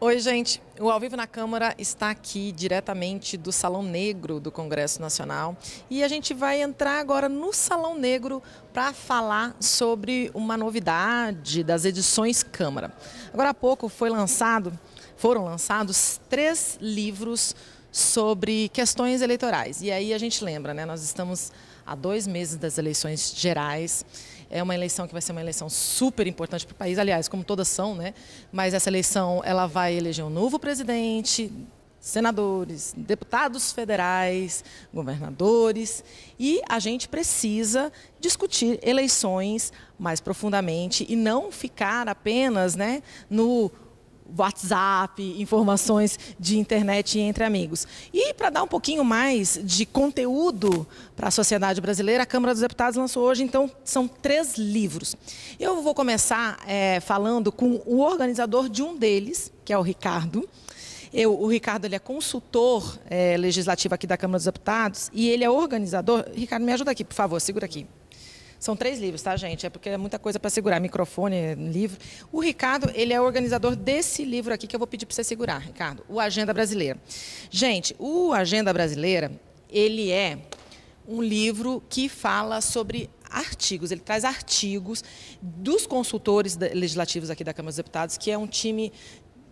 Oi, gente. O Ao Vivo na Câmara está aqui diretamente do Salão Negro do Congresso Nacional e a gente vai entrar agora no Salão Negro para falar sobre uma novidade das edições Câmara. Agora há pouco foi lançado, foram lançados três livros sobre questões eleitorais. E aí a gente lembra, né? Nós estamos há dois meses das eleições gerais é uma eleição que vai ser uma eleição super importante para o país, aliás, como todas são, né? Mas essa eleição ela vai eleger um novo presidente, senadores, deputados federais, governadores, e a gente precisa discutir eleições mais profundamente e não ficar apenas, né, no WhatsApp, informações de internet entre amigos. E para dar um pouquinho mais de conteúdo para a sociedade brasileira, a Câmara dos Deputados lançou hoje, então, são três livros. Eu vou começar é, falando com o organizador de um deles, que é o Ricardo. Eu, o Ricardo ele é consultor é, legislativo aqui da Câmara dos Deputados e ele é organizador. Ricardo, me ajuda aqui, por favor, segura aqui. São três livros, tá, gente? É porque é muita coisa para segurar, microfone, livro. O Ricardo, ele é organizador desse livro aqui que eu vou pedir para você segurar, Ricardo. O Agenda Brasileira. Gente, o Agenda Brasileira, ele é um livro que fala sobre artigos, ele traz artigos dos consultores legislativos aqui da Câmara dos Deputados, que é um time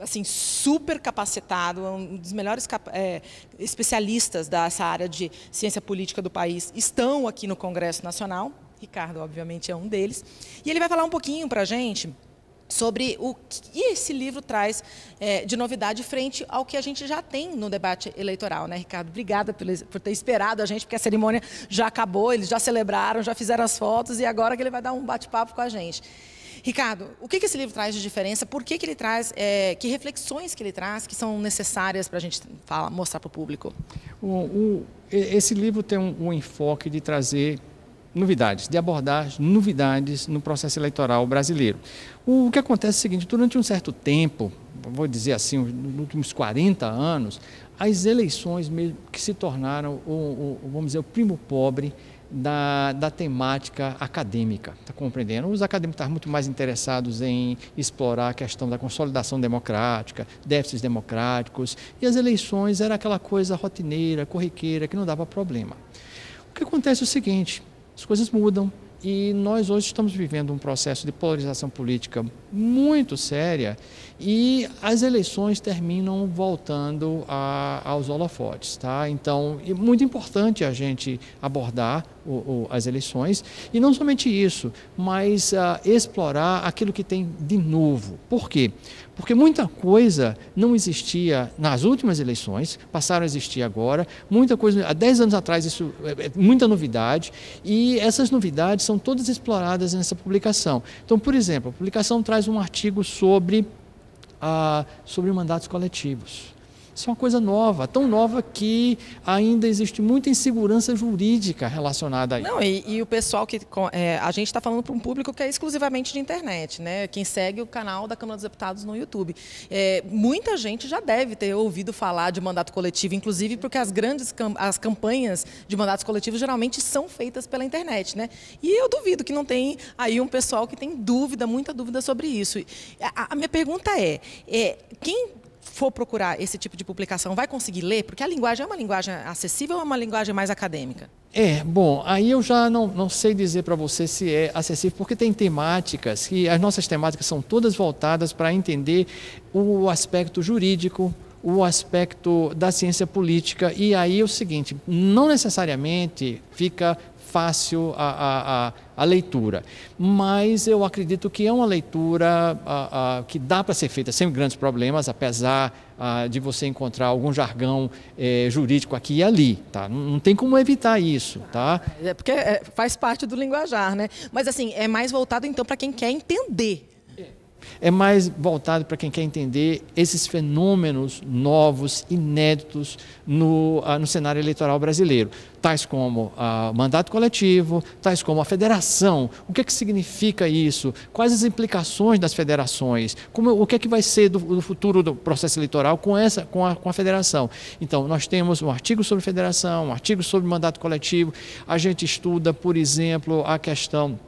assim, super capacitado, é um dos melhores é, especialistas dessa área de ciência política do país, estão aqui no Congresso Nacional. Ricardo, obviamente, é um deles. E ele vai falar um pouquinho para a gente sobre o que esse livro traz é, de novidade frente ao que a gente já tem no debate eleitoral, né, Ricardo? Obrigada por ter esperado a gente, porque a cerimônia já acabou, eles já celebraram, já fizeram as fotos e agora que ele vai dar um bate-papo com a gente. Ricardo, o que, que esse livro traz de diferença? Por que, que ele traz? É, que reflexões que ele traz que são necessárias para a gente falar, mostrar para o público? esse livro tem um, um enfoque de trazer novidades, de abordar novidades no processo eleitoral brasileiro. O que acontece é o seguinte: durante um certo tempo, vou dizer assim, nos últimos 40 anos, as eleições mesmo que se tornaram, o, o, vamos dizer, o primo pobre da, da temática acadêmica, está compreendendo? Os acadêmicos estavam muito mais interessados em explorar a questão da consolidação democrática, déficits democráticos, e as eleições era aquela coisa rotineira, corriqueira, que não dava problema. O que acontece é o seguinte, as coisas mudam. E nós hoje estamos vivendo um processo de polarização política muito séria e as eleições terminam voltando a, aos holofotes. Tá? Então, é muito importante a gente abordar o, o, as eleições. E não somente isso, mas ah, explorar aquilo que tem de novo. Por quê? Porque muita coisa não existia nas últimas eleições, passaram a existir agora. Muita coisa, há 10 anos atrás, isso é, é muita novidade. E essas novidades são todas exploradas nessa publicação. Então, por exemplo, a publicação traz um artigo sobre ah, sobre mandatos coletivos. Isso é uma coisa nova, tão nova que ainda existe muita insegurança jurídica relacionada a isso. Não, e, e o pessoal que. É, a gente está falando para um público que é exclusivamente de internet, né? Quem segue o canal da Câmara dos Deputados no YouTube. É, muita gente já deve ter ouvido falar de mandato coletivo, inclusive porque as grandes as campanhas de mandatos coletivos geralmente são feitas pela internet, né? E eu duvido que não tem aí um pessoal que tem dúvida, muita dúvida sobre isso. A, a minha pergunta é, é quem for procurar esse tipo de publicação, vai conseguir ler? Porque a linguagem é uma linguagem acessível ou é uma linguagem mais acadêmica? É, bom, aí eu já não, não sei dizer para você se é acessível, porque tem temáticas, e as nossas temáticas são todas voltadas para entender o aspecto jurídico, o aspecto da ciência política. E aí é o seguinte: não necessariamente fica fácil a, a, a, a leitura. Mas eu acredito que é uma leitura a, que dá para ser feita sem grandes problemas, apesar de você encontrar algum jargão é, jurídico aqui e ali. Tá? Não, não, tem como evitar isso. Tá? É porque é, faz parte do linguajar, né? Mas assim, é mais voltado então para quem quer entender é mais voltado para quem quer entender esses fenômenos novos, inéditos no, ah, no cenário eleitoral brasileiro, tais como o ah, mandato coletivo, tais como a federação. O que é que significa isso? Quais as implicações das federações? Como, o que é que vai ser do, do futuro do processo eleitoral com, essa, com, a, com a federação? Então, nós temos um artigo sobre federação, um artigo sobre mandato coletivo. A gente estuda, por exemplo, a questão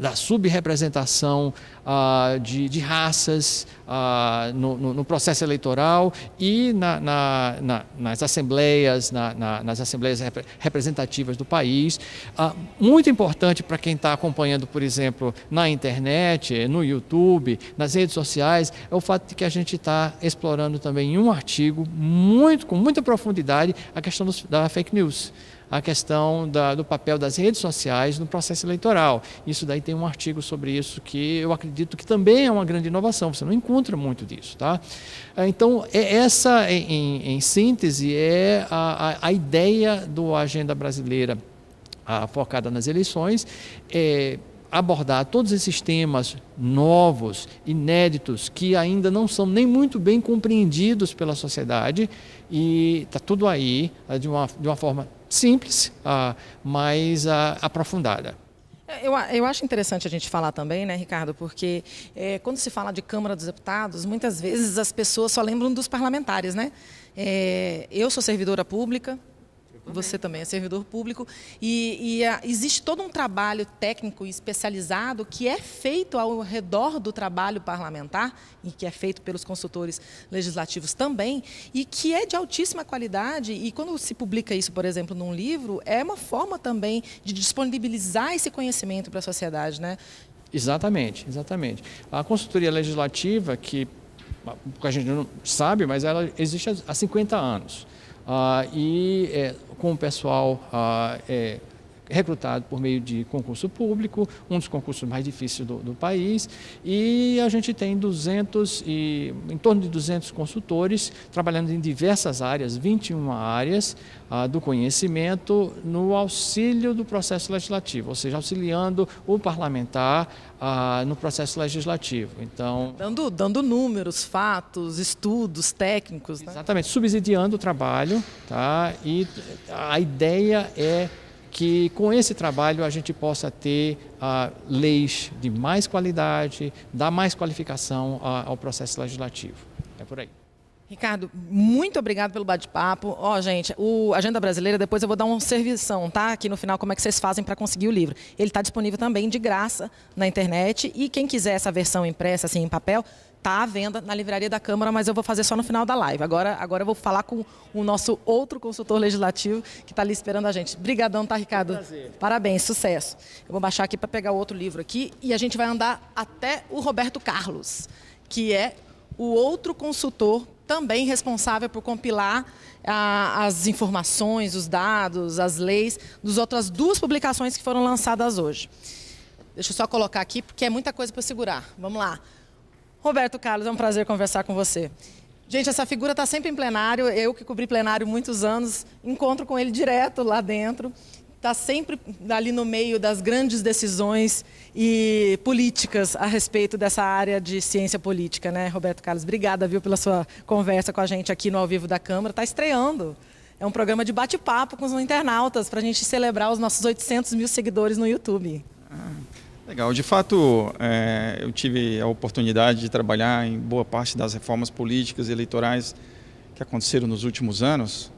da subrepresentação ah, de, de, raças ah, no, no, no, processo eleitoral e na, na, na, nas assembleias, nas assembleias representativas do país. Ah, muito importante para quem está acompanhando, por exemplo, na internet, no YouTube, nas redes sociais, é o fato de que a gente está explorando também em um artigo muito com muita profundidade a questão dos, da fake news a questão da, do papel das redes sociais no processo eleitoral. Isso daí tem um artigo sobre isso que eu acredito que também é uma grande inovação, você não encontra muito disso. Tá? É, então, é, essa, em, em síntese, é a, a, a ideia do Agenda Brasileira a, focada nas eleições. É, abordar todos esses temas novos, inéditos, que ainda não são nem muito bem compreendidos pela sociedade, e está tudo aí de uma, de uma forma simples, ah, mas ah, aprofundada. É, eu, eu, acho interessante a gente falar também, né, Ricardo, porque é, quando se fala de Câmara dos Deputados, muitas vezes as pessoas só lembram dos parlamentares, né? É, eu sou servidora pública, você também é servidor público, e, e a, ah, existe todo um trabalho técnico e especializado que é feito ao redor do trabalho parlamentar, e que é feito pelos consultores legislativos também, e que é de altíssima qualidade, e quando se publica isso, por exemplo, num livro, é uma forma também de disponibilizar esse conhecimento para a sociedade, né? Exatamente, exatamente. A consultoria legislativa, que ah, a gente não sabe, mas ela existe há 50 anos. Ah, e é, com o pessoal ah, é, recrutado por meio de concurso público, um dos concursos mais difíceis do, do país, e a gente tem 200 e em torno de 200 consultores trabalhando em diversas áreas, 21 áreas ah, do conhecimento no auxílio do processo legislativo, ou seja, auxiliando o parlamentar ah, no processo legislativo. Então, dando, dando números, fatos, estudos técnicos, né? exatamente, subsidiando o trabalho, tá? E a ideia é que com esse trabalho a gente possa ter ah, leis de mais qualidade, dar mais qualificação ah, ao processo legislativo. É por aí. Ricardo, muito obrigado pelo bate-papo. Ó, oh, gente, o Agenda Brasileira, depois eu vou dar um servição, tá? Aqui no final, como é que vocês fazem para conseguir o livro. Ele está disponível também de graça na internet e quem quiser essa versão impressa, assim, em papel, Tá à venda na livraria da Câmara, mas eu vou fazer só no final da live. Agora, agora eu vou falar com o nosso outro consultor legislativo que está ali esperando a gente. Obrigadão, tá, Ricardo? Parabéns, sucesso. Eu vou baixar aqui para pegar outro livro aqui e a gente vai andar até o Roberto Carlos, que é o outro consultor também responsável por compilar ah, as informações, os dados, as leis das outras duas publicações que foram lançadas hoje. Deixa eu só colocar aqui, porque é muita coisa para segurar. Vamos lá. Roberto Carlos, é um prazer conversar com você. Gente, essa figura está sempre em plenário. Eu que cobri plenário muitos anos, encontro com ele direto lá dentro. Está sempre ali no meio das grandes decisões e políticas a respeito dessa área de ciência política, né, Roberto Carlos? Obrigada, viu, pela sua conversa com a gente aqui no Ao Vivo da Câmara. Está estreando. É um programa de bate-papo com os internautas para a gente celebrar os nossos 800 mil seguidores no YouTube. Legal, de fato é, eu tive a oportunidade de trabalhar em boa parte das reformas políticas e eleitorais que aconteceram nos últimos anos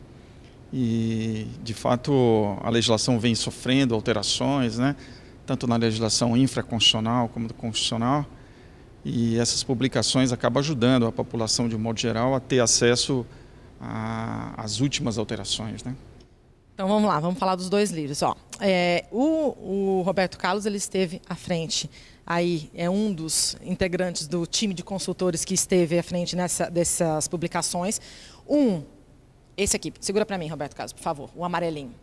e de fato a legislação vem sofrendo alterações, né? tanto na legislação infraconstitucional como constitucional e essas publicações acabam ajudando a população de um modo geral a ter acesso às últimas alterações. Né? Então vamos lá, vamos falar dos dois livros. Ó, é, o, o, Roberto Carlos ele esteve à frente. Aí é um dos integrantes do time de consultores que esteve à frente nessa, dessas publicações. Um, esse aqui, segura para mim, Roberto Carlos, por favor, o amarelinho.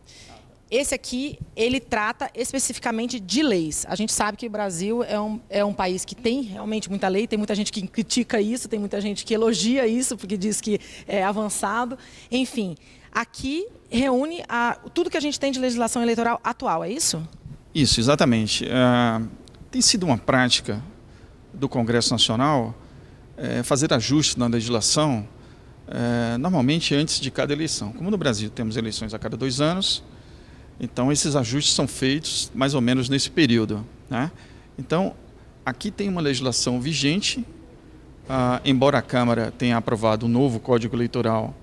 Esse aqui, ele trata especificamente de leis. A gente sabe que o Brasil é um, é um país que tem realmente muita lei, tem muita gente que critica isso, tem muita gente que elogia isso, porque diz que é avançado. Enfim, Aqui reúne a, tudo que a gente tem de legislação eleitoral atual, é isso? Isso, exatamente. Uh, tem sido uma prática do Congresso Nacional é, fazer ajustes na legislação, é, normalmente antes de cada eleição. Como no Brasil temos eleições a cada dois anos, então esses ajustes são feitos mais ou menos nesse período. Né? Então, aqui tem uma legislação vigente, ah, embora a Câmara tenha aprovado um novo Código Eleitoral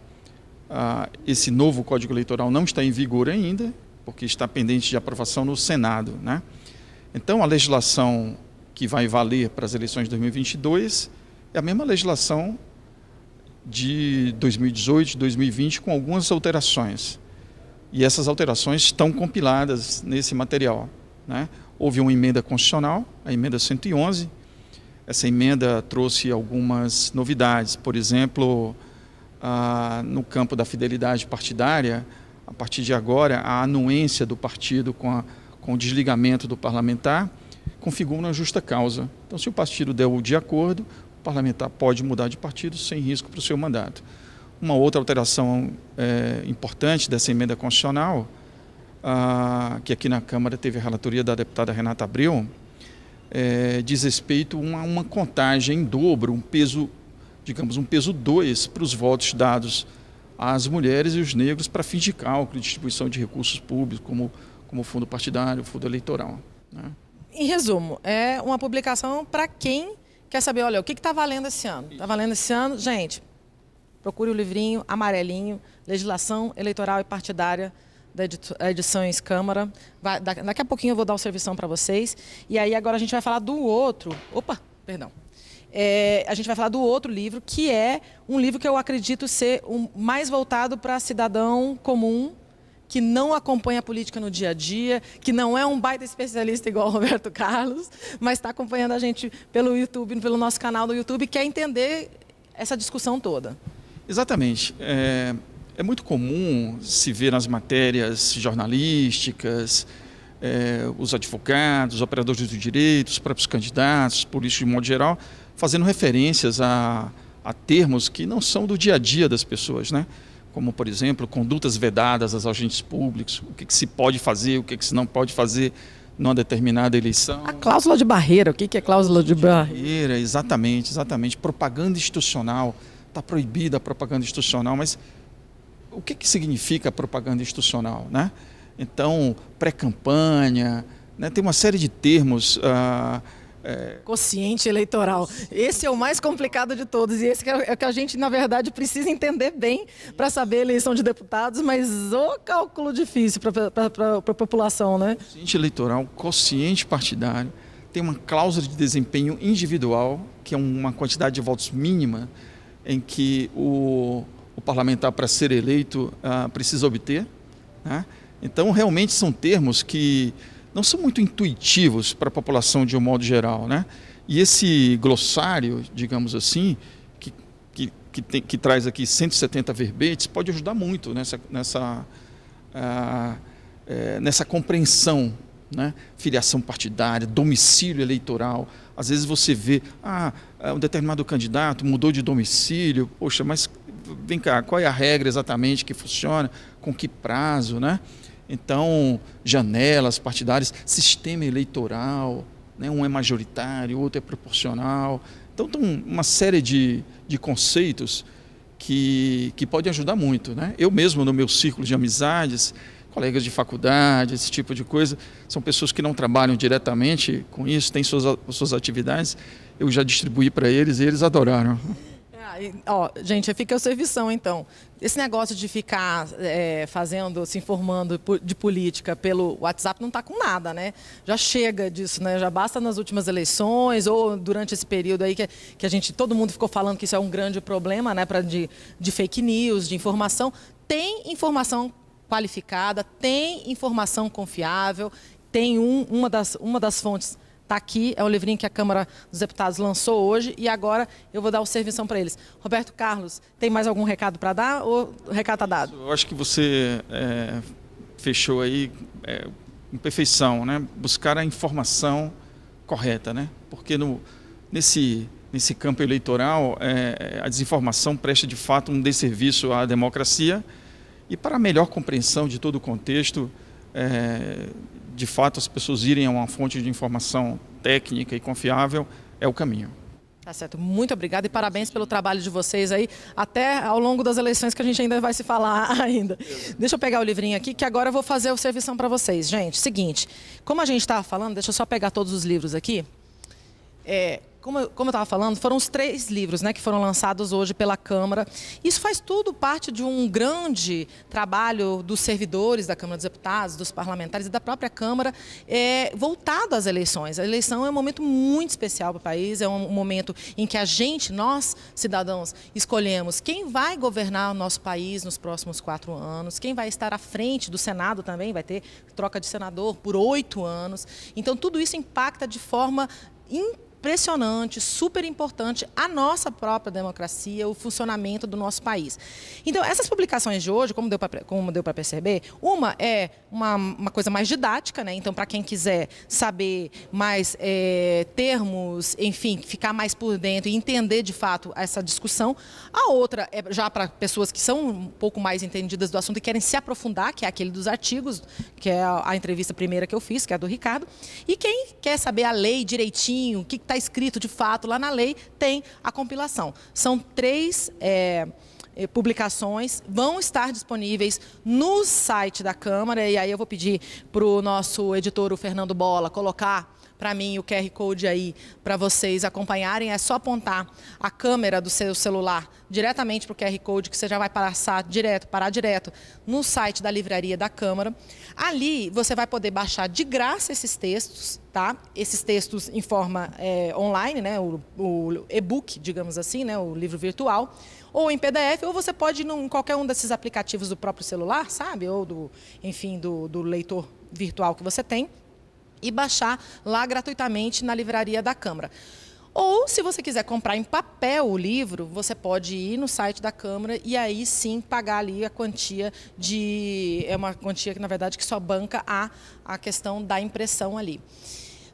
ah, esse novo Código Eleitoral não está em vigor ainda, porque está pendente de aprovação no Senado. Né? Então, a legislação que vai valer para as eleições de 2022 é a mesma legislação de 2018, 2020, com algumas alterações. E essas alterações estão compiladas nesse material. Né? Houve uma emenda constitucional, a emenda 111. Essa emenda trouxe algumas novidades, por exemplo, ah, no campo da fidelidade partidária, a partir de agora, a anuência do partido com, a, com o desligamento do parlamentar configura uma justa causa. Então, se o partido der o de acordo, o parlamentar pode mudar de partido sem risco para o seu mandato. Uma outra alteração é, importante dessa emenda constitucional, ah, que aqui na Câmara teve a relatoria da deputada Renata Abreu, é, diz respeito a uma, uma contagem em dobro, um peso digamos, um peso 2 para os votos dados às mulheres e os negros para fins de cálculo e distribuição de recursos públicos, como, como fundo partidário, fundo eleitoral. Né? Em resumo, é uma publicação para quem quer saber, olha, o que está valendo esse ano? Está valendo esse ano, gente, procure o livrinho amarelinho, legislação eleitoral e partidária da Edições Câmara. Vai, daqui a pouquinho eu vou dar o serviço para vocês. E aí agora a gente vai falar do outro. Opa, perdão. É, a gente vai falar do outro livro, que é um livro que eu acredito ser mais voltado para cidadão comum, que não acompanha a política no dia a dia, que não é um baita especialista igual o Roberto Carlos, mas está acompanhando a gente pelo YouTube, pelo nosso canal do YouTube, quer entender essa discussão toda. Exatamente. É, é muito comum se ver nas matérias jornalísticas, é, os advogados, os operadores do direito, os próprios candidatos, políticos de modo geral, fazendo referências a, a termos que não são do dia a dia das pessoas, né? como, por exemplo, condutas vedadas aos agentes públicos, o que, que se pode fazer, o que, que se não pode fazer numa determinada eleição. A cláusula de barreira, o que, que é cláusula de, de barreira? barreira? Exatamente, exatamente. Propaganda institucional, está proibida a propaganda institucional, mas o que, que significa propaganda institucional? Né? Então, pré-campanha, né? tem uma série de termos. Uh, é... Consciente eleitoral. Esse é o mais complicado de todos e esse é, é o que a gente, na verdade, precisa entender bem para saber a eleição de deputados, mas o cálculo difícil para a população, né? Consciente eleitoral, consciente partidário, tem uma cláusula de desempenho individual, que é uma quantidade de votos mínima em que o, o parlamentar, para ser eleito, ah, precisa obter. Né? Então, realmente são termos que não são muito intuitivos para a população de um modo geral, né? E esse glossário, digamos assim, que, que, que, tem, que traz aqui 170 verbetes, pode ajudar muito nessa, nessa, é, nessa compreensão né? filiação partidária, domicílio eleitoral. Às vezes você vê, ah, é um determinado candidato mudou de domicílio, poxa, mas vem cá, qual é a regra exatamente que funciona, com que prazo, né? Então, janelas partidárias, sistema eleitoral, né? um é majoritário, outro é proporcional. Então, tem uma série de, de conceitos que, que podem ajudar muito. Né? Eu mesmo, no meu círculo de amizades, colegas de faculdade, esse tipo de coisa, são pessoas que não trabalham diretamente com isso, têm suas, suas atividades. Eu já distribuí para eles e eles adoraram ó, gente, fica a servição então. Esse negócio de ficar é, fazendo, se informando de política pelo WhatsApp não está com nada, né? Já chega disso, né? Já basta nas últimas eleições ou durante esse período aí que, que a gente, todo mundo ficou falando que isso é um grande problema, né? Pra, de, de fake news, de informação. Tem informação qualificada, tem informação confiável, tem um, uma, das, uma das fontes está aqui, é o livrinho que a Câmara dos Deputados lançou hoje e agora eu vou dar o serviço para eles. Roberto Carlos, tem mais algum recado para dar ou o recado está dado? Eu acho que você é, fechou aí é, com perfeição, né? buscar a informação correta, né? porque no, nesse, nesse campo eleitoral é, a desinformação presta de fato um desserviço à democracia e para a melhor compreensão de todo o contexto é, de fato as pessoas irem a uma fonte de informação técnica e confiável é o caminho. Tá certo. Muito obrigado e parabéns pelo trabalho de vocês aí, até ao longo das eleições que a gente ainda vai se falar ainda. Deixa eu pegar o livrinho aqui, que agora eu vou fazer o servição para vocês. Gente, seguinte, como a gente estava falando, deixa eu só pegar todos os livros aqui. É, como, como eu estava falando, foram os três livros né, que foram lançados hoje pela Câmara. Isso faz tudo parte de um grande trabalho dos servidores da Câmara dos Deputados, dos parlamentares e da própria Câmara, é, voltado às eleições. A eleição é um momento muito especial para o país, é um momento em que a gente, nós, cidadãos, escolhemos quem vai governar o nosso país nos próximos quatro anos, quem vai estar à frente do Senado também, vai ter troca de senador por oito anos. Então, tudo isso impacta de forma incrível impressionante, super importante a nossa própria democracia, o funcionamento do nosso país. Então, essas publicações de hoje, como deu para perceber, uma é uma, uma, coisa mais didática, né? Então, para quem quiser saber mais é, termos, enfim, ficar mais por dentro e entender de fato essa discussão. A outra é já para pessoas que são um pouco mais entendidas do assunto e querem se aprofundar, que é aquele dos artigos, que é a, a entrevista primeira que eu fiz, que é a do Ricardo. E quem quer saber a lei direitinho, o que está escrito de fato lá na lei, tem a compilação. São três. É, é publicações vão estar disponíveis no site da Câmara e aí eu vou pedir para o nosso editor, o Fernando Bola, colocar para mim o QR Code aí para vocês acompanharem. É só apontar a câmera do seu celular diretamente para o QR Code, que você já vai passar direto, parar direto no site da Livraria da Câmara. Ali você vai poder baixar de graça esses textos, tá? Esses textos em forma é, online, né? O, o e-book, digamos assim, né? O livro virtual ou em PDF, ou você pode ir em qualquer um desses aplicativos do próprio celular, sabe? Ou do, enfim, do, do leitor virtual que você tem e baixar lá gratuitamente na livraria da Câmara. Ou, se você quiser comprar em papel o livro, você pode ir no site da Câmara e aí sim pagar ali a quantia de. É uma quantia que, na verdade, que só banca a, a questão da impressão ali.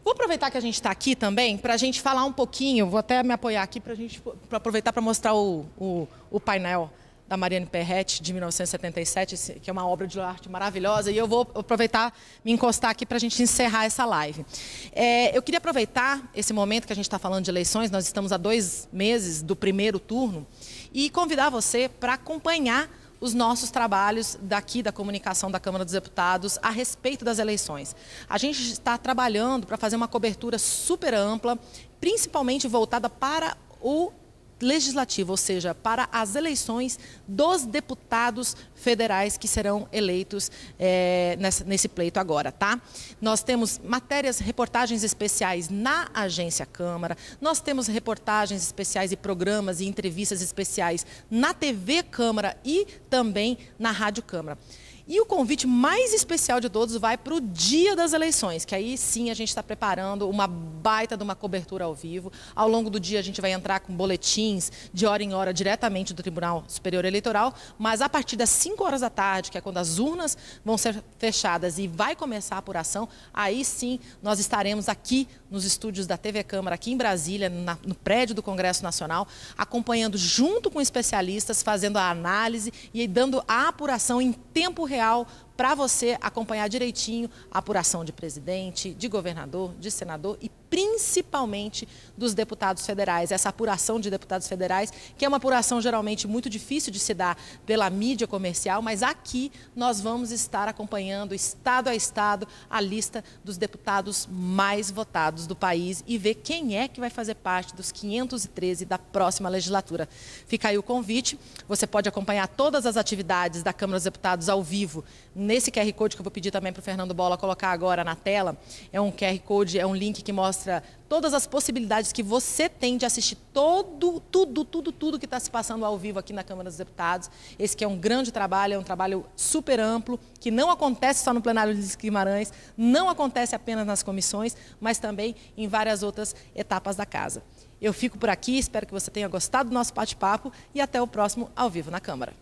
Vou aproveitar que a gente está aqui também para a gente falar um pouquinho, vou até me apoiar aqui para a gente aproveitar para mostrar o, o, o painel da Mariane Perret, de 1977, que é uma obra de arte maravilhosa. E eu vou aproveitar, me encostar aqui para a gente encerrar essa live. É, eu queria aproveitar esse momento que a gente está falando de eleições, nós estamos há dois meses do primeiro turno, e convidar você para acompanhar os nossos trabalhos daqui da comunicação da Câmara dos Deputados a respeito das eleições. A gente está trabalhando para fazer uma cobertura super ampla, principalmente voltada para o legislativa, ou seja, para as eleições dos deputados federais que serão eleitos é, nessa, nesse pleito agora, tá? Nós temos matérias, reportagens especiais na Agência Câmara, nós temos reportagens especiais e programas e entrevistas especiais na TV Câmara e também na Rádio Câmara. E o convite mais especial de todos vai para o dia das eleições, que aí sim a gente está preparando uma baita de uma cobertura ao vivo. Ao longo do dia a gente vai entrar com boletins de hora em hora diretamente do Tribunal Superior Eleitoral, mas a partir das 5 horas da tarde, que é quando as urnas vão ser fechadas e vai começar a apuração, aí sim nós estaremos aqui nos estúdios da TV Câmara, aqui em Brasília, na, no prédio do Congresso Nacional, acompanhando junto com especialistas, fazendo a análise e dando a apuração em tempo real real para você acompanhar direitinho a apuração de presidente, de governador, de senador e principalmente dos deputados federais. Essa apuração de deputados federais, que é uma apuração geralmente muito difícil de se dar pela mídia comercial, mas aqui nós vamos estar acompanhando, estado a estado, a lista dos deputados mais votados do país e ver quem é que vai fazer parte dos 513 da próxima legislatura. Fica aí o convite. Você pode acompanhar todas as atividades da Câmara dos Deputados ao vivo nesse QR Code que eu vou pedir também para o Fernando Bola colocar agora na tela, é um QR Code, é um link que mostra todas as possibilidades que você tem de assistir todo, tudo, tudo, tudo que está se passando ao vivo aqui na Câmara dos Deputados. Esse que é um grande trabalho, é um trabalho super amplo, que não acontece só no plenário de Guimarães, não acontece apenas nas comissões, mas também em várias outras etapas da casa. Eu fico por aqui, espero que você tenha gostado do nosso bate-papo e até o próximo ao vivo na Câmara.